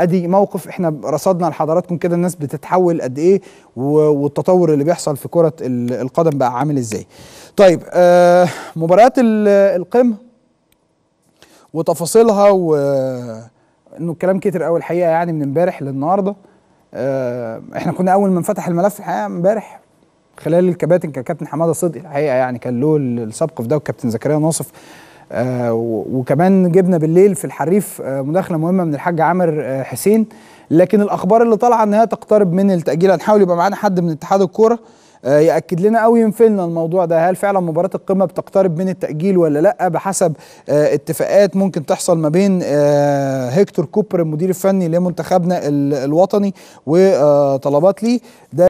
ادي موقف احنا رصدنا لحضراتكم كده الناس بتتحول قد ايه والتطور اللي بيحصل في كره القدم بقى عامل ازاي طيب آه مباريات القمه وتفاصيلها و انه الكلام كتير قوي الحقيقه يعني من امبارح للنهارده آه احنا كنا اول ما فتح الملف الحقيقه امبارح خلال الكباتن كان كابتن حماده صدقي الحقيقه يعني كان له السبق في ده وكابتن زكريا ناصف آه، وكمان جبنا بالليل في الحريف آه، مداخله مهمه من الحاج عامر آه، حسين لكن الاخبار اللي طالعه ان هي تقترب من التاجيل هنحاول يبقى معانا حد من اتحاد الكوره ياكد لنا او ينفي لنا الموضوع ده هل فعلا مباراه القمه بتقترب من التاجيل ولا لا بحسب اتفاقات ممكن تحصل ما بين هيكتور كوبر المدير الفني لمنتخبنا الوطني وطلبات ليه ده